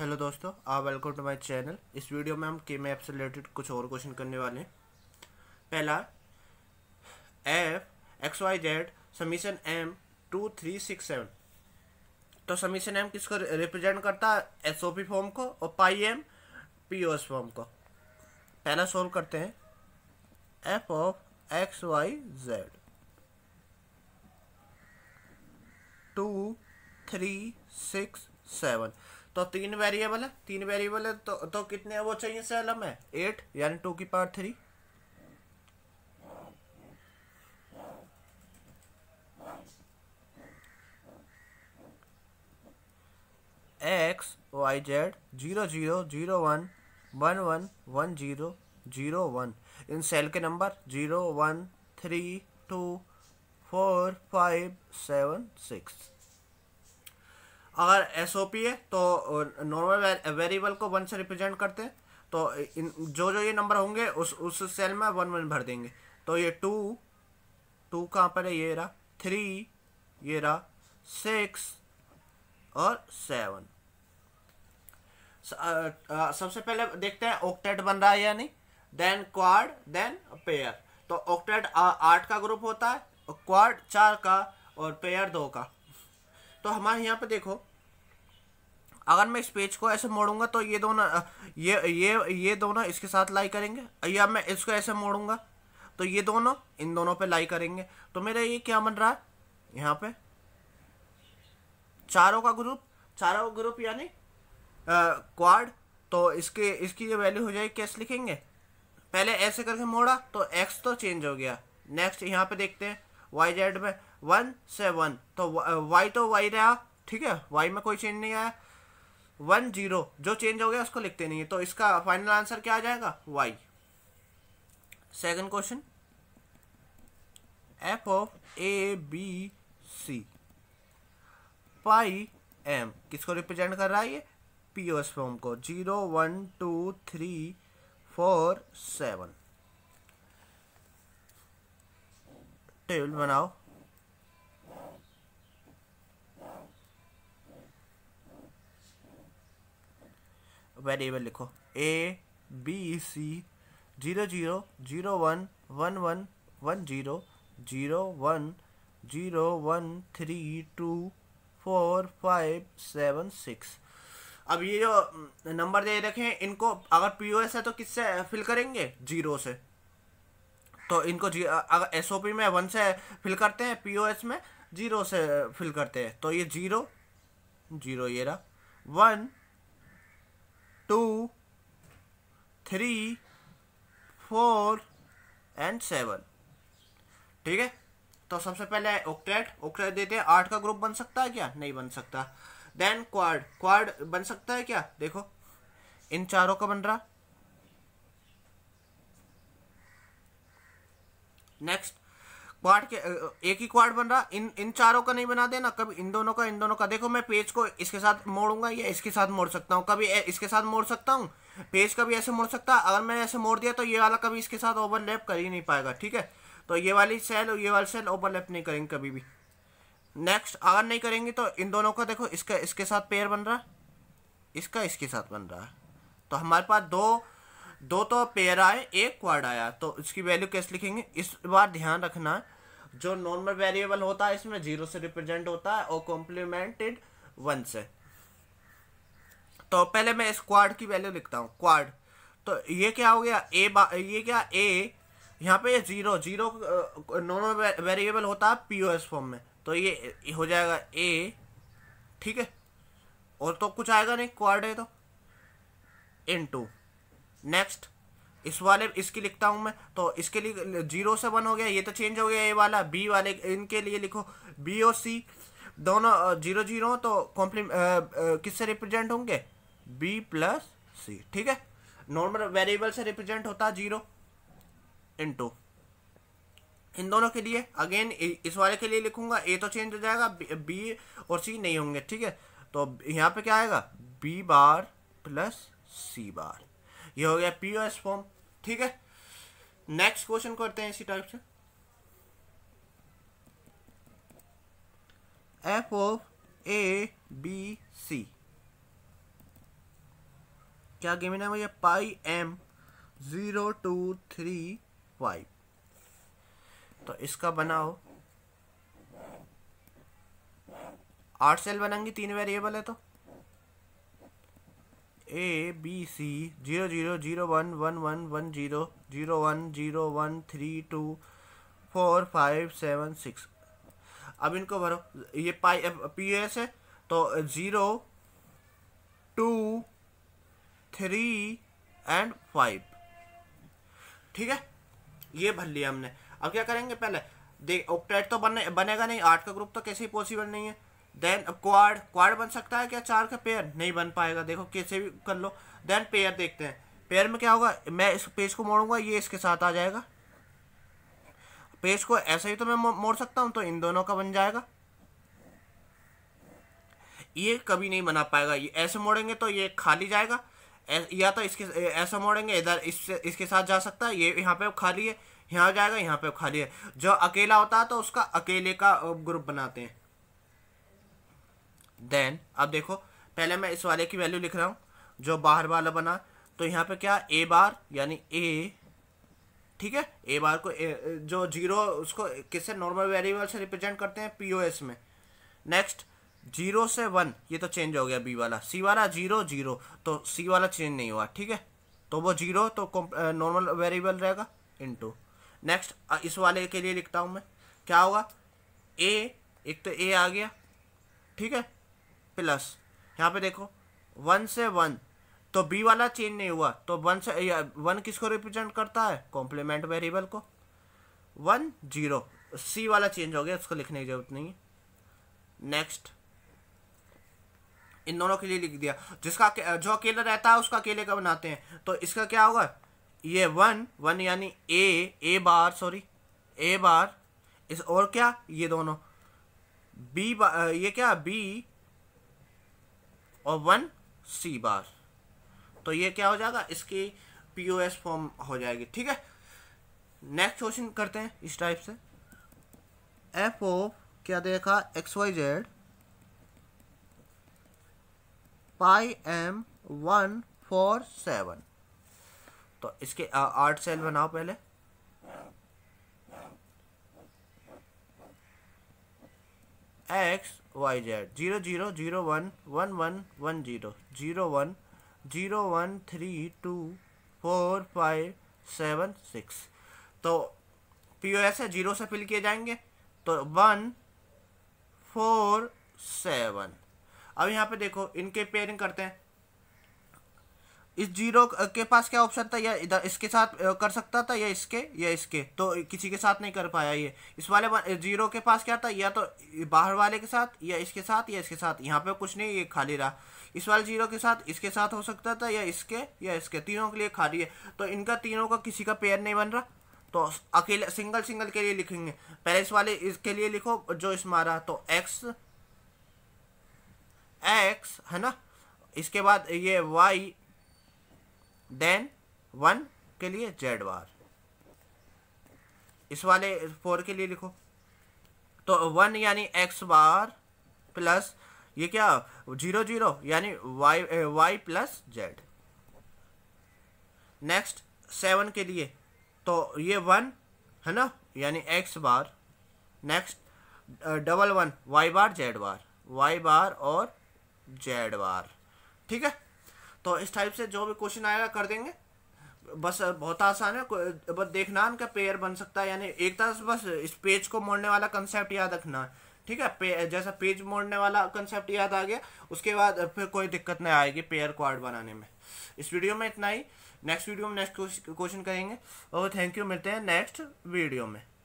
hello दोस्तों आप welcome to my channel इस वीडियो में हम के मैप से रिलेटेड कुछ और क्वेश्चन करने वाले हैं पहला F X Y Z summation M two three six seven तो समीशन एम किसको रिप्रेजेंट करता है एस फॉर्म को और pi M P O S form को पहला सॉल्व करते हैं F of X Y Z two three six seven तो तीन वेरिएबल है तीन वेरिएबल है तो तो कितने वो चाहिए सेल हमें एट यानी टू की part three X Y Z zero zero zero one one one one zero zero one इन सेल के number zero one three two four five seven six अगर एस है तो नॉर्मल वेरिएबल को one से represent करते हैं तो इन जो जो ये नंबर होंगे उस उस सेल में वन वन भर देंगे तो ये टू टू कहाँ पर है ये रहा थ्री ये रहा सिक्स और सेवन सबसे पहले देखते हैं ऑक्टेट बन रहा है या नहीं देन क्वाड देन पेयर तो ऑक्टेट आठ का ग्रुप होता है क्वाड चार का और पेयर दो का तो हमारे यहाँ पे देखो अगर मैं इस पेज को ऐसे मोड़ूंगा तो ये दोनों ये ये ये दोनों इसके साथ लाई करेंगे या मैं इसको ऐसे मोड़ूंगा तो ये दोनों इन दोनों पे लाई करेंगे तो मेरा ये क्या बन रहा है यहाँ पे चारों का ग्रुप चारों का ग्रुप यानी क्वाड तो इसके इसकी ये वैल्यू हो जाएगी कैसे लिखेंगे पहले ऐसे करके मोड़ा तो एक्स तो चेंज हो गया नेक्स्ट यहाँ पे देखते हैं वाई जेड में वन सेवन तो वाई uh, तो वाई रहा ठीक है वाई में कोई चेंज नहीं आया वन जीरो जो चेंज हो गया उसको लिखते नहीं है तो इसका फाइनल आंसर क्या आ जाएगा Y second question F of A B C pi M किसको रिप्रेजेंट कर रहा है ये पी फॉर्म को zero one two three four seven table बनाओ वेरिएबल लिखो A B C zero zero zero one one one one zero zero one zero one three two four five seven six अब ये जो number दे रखे हैं इनको अगर पी है तो किससे फिल करेंगे जीरो से तो इनको जी अगर एस में वन से फिल करते हैं पी में जीरो से फिल करते हैं तो ये जीरो जीरो ये रहा one two three four and seven ठीक है तो सबसे पहले ओक्टेट ओक्टेट देते हैं आठ का ग्रुप बन सकता है क्या नहीं बन सकता देन क्वाड क्वाड बन सकता है क्या देखो इन चारों का बन रहा नेक्स्ट क्वाड के एक ही क्वाड बन रहा इन इन चारों का नहीं बना देना कभी इन दोनों का इन दोनों का देखो मैं पेज को इसके साथ मोड़ूंगा या इसके साथ मोड़ सकता हूँ कभी इसके साथ मोड़ सकता हूँ पेज कभी ऐसे मोड़ सकता है अगर मैंने ऐसे मोड़ दिया तो ये वाला कभी इसके साथ ओवरलैप कर ही नहीं पाएगा ठीक है तो ये वाली सेल और ये वाली सेल ओवरलैप नहीं करेंगे कभी भी नेक्स्ट अगर नहीं करेंगे तो इन दोनों का देखो इसका इसके साथ पेयर बन रहा है इसका इसके साथ बन रहा है तो हमारे पास दो दो तो पेयर आए एक क्वाड आया तो इसकी वैल्यू कैसे लिखेंगे इस बार ध्यान रखना जो नॉर्मल वेरिएबल होता है इसमें जीरो से रिप्रेजेंट होता है और कॉम्प्लीमेंटेड वन से तो पहले मैं इस क्वाड की वैल्यू लिखता हूँ क्वाड तो ये क्या हो गया ए ये क्या ए यहाँ पे जीरो जीरो नॉर्मल वेरिएबल होता है एस फॉर्म में तो ये हो जाएगा ए ठीक है और तो कुछ आएगा नहीं क्वाड है तो इन टू नेक्स्ट इस वाले इसकी लिखता हूँ मैं तो इसके लिए जीरो से वन हो गया ये तो चेंज हो गया ये वाला बी वाले इनके लिए लिखो बी और सी दोनों जीरो जीरो तो कॉम्प्लीम किससे रिप्रेजेंट होंगे बी प्लस सी ठीक है नॉर्मल वेरिएबल से रिप्रेजेंट होता है जीरो इंटू इन दोनों के लिए अगेन इस वाले के लिए लिखूंगा ए तो चेंज हो जाएगा बी और सी नहीं होंगे ठीक है तो यहाँ पे क्या आएगा बी बार प्लस सी बार ये हो गया पी फॉर्म ठीक है नेक्स्ट क्वेश्चन करते हैं इसी टाइप से F of A B C क्या गेम है भैया pi M zero two three five तो इसका बनाओ आठ सेल बनाएंगी तीन वेरिएबल है तो A B C zero zero zero one one one one zero zero one zero one three two four five seven six अब इनको भरो ये पाई पी एस है तो zero two three and five ठीक है ये भर लिया हमने अब क्या करेंगे पहले देख ऑक्टेट तो बने बनेगा नहीं आठ का ग्रुप तो कैसे ही पॉसिबल नहीं है देन क्वाड क्वाड बन सकता है क्या चार का पेयर नहीं बन पाएगा देखो कैसे भी कर लो देन पेयर देखते हैं पेयर में क्या होगा मैं इस पेज को मोड़ूंगा ये इसके साथ आ जाएगा पेज को ऐसे ही तो मैं मोड़ सकता हूँ तो इन दोनों का बन जाएगा ये कभी नहीं बना पाएगा ये ऐसे मोड़ेंगे तो ये खाली जाएगा या तो इसके ऐसा मोड़ेंगे इधर इस इसके साथ जा सकता है ये यहाँ पे खाली है यहाँ जाएगा यहाँ पे खाली है जो अकेला होता है तो उसका अकेले का ग्रुप बनाते हैं देन अब देखो पहले मैं इस वाले की वैल्यू लिख रहा हूँ जो बाहर वाला बना तो यहाँ पे क्या ए बार यानी ए ठीक है ए बार को ए, जो जीरो उसको किससे नॉर्मल वेरिएबल से रिप्रेजेंट करते हैं पीओएस में नेक्स्ट जीरो से वन ये तो चेंज हो गया बी वाला सी वाला जीरो जीरो तो सी वाला चेंज नहीं हुआ ठीक है तो वो जीरो तो नॉर्मल वेरिएबल रहेगा इनटू नेक्स्ट इस वाले के लिए लिखता हूँ मैं क्या होगा ए एक तो ए आ गया ठीक है प्लस यहाँ पे देखो वन से वन तो बी वाला चेंज नहीं हुआ तो वन से वन किसको रिप्रेजेंट करता है कॉम्प्लीमेंट वेरिएबल को वन जीरो सी वाला चेंज हो गया उसको लिखने की जरूरत नहीं है नेक्स्ट इन दोनों के लिए लिख दिया जिसका जो अकेला रहता है उसका अकेले का बनाते हैं तो इसका क्या होगा ये वन वन यानी ए ए बार सॉरी ए बार इस और क्या ये दोनों बी बा, ये क्या बी और वन सी बार तो ये क्या हो जाएगा इसकी पी ओ एस फॉर्म हो जाएगी ठीक है नेक्स्ट क्वेश्चन करते हैं इस टाइप से एफ ओ क्या देखा X Y Z pi M one four seven तो इसके आठ सेल बनाओ पहले Y Z zero zero zero one one one one zero zero one zero one three two four five seven six तो P O S है zero से fill किए जाएंगे तो वन फोर सेवन अब यहाँ पे देखो इनके पेयरिंग करते हैं इस जीरो के पास क्या ऑप्शन था या इधर इसके साथ कर सकता था या इसके या इसके तो किसी के साथ नहीं कर पाया ये इस वाले जीरो के पास क्या था या तो बाहर वाले के साथ या इसके साथ या इसके साथ यहाँ पे कुछ नहीं ये खाली रहा इस वाले जीरो के साथ इसके साथ हो सकता था या इसके या इसके तीनों के लिए खाली है तो इनका तीनों का किसी का पेयर नहीं बन रहा तो अकेले सिंगल सिंगल के लिए लिखेंगे पहले इस वाले इसके लिए लिखो जो इस मारा तो एक्स एक्स है ना इसके बाद ये वाई देन वन के लिए जेड बार इस वाले फोर के लिए लिखो तो वन यानी एक्स बार प्लस ये क्या जीरो जीरो यानी Y Y plus Z next seven के लिए तो ये वन है ना यानी X bar next double one Y bar Z bar Y bar और जेड बार ठीक है तो इस टाइप से जो भी क्वेश्चन आएगा कर देंगे बस बहुत आसान है बस देखना इनका पेयर बन सकता है यानी एक तरह से बस इस पेज को मोड़ने वाला कंसेप्ट याद रखना है ठीक है पे, जैसा पेज मोड़ने वाला कंसेप्ट याद आ गया उसके बाद फिर कोई दिक्कत नहीं आएगी पेयर क्वार्ड बनाने में इस वीडियो में इतना ही नेक्स्ट वीडियो में नेक्स्ट क्वेश्चन करेंगे और थैंक यू मिलते हैं नेक्स्ट वीडियो में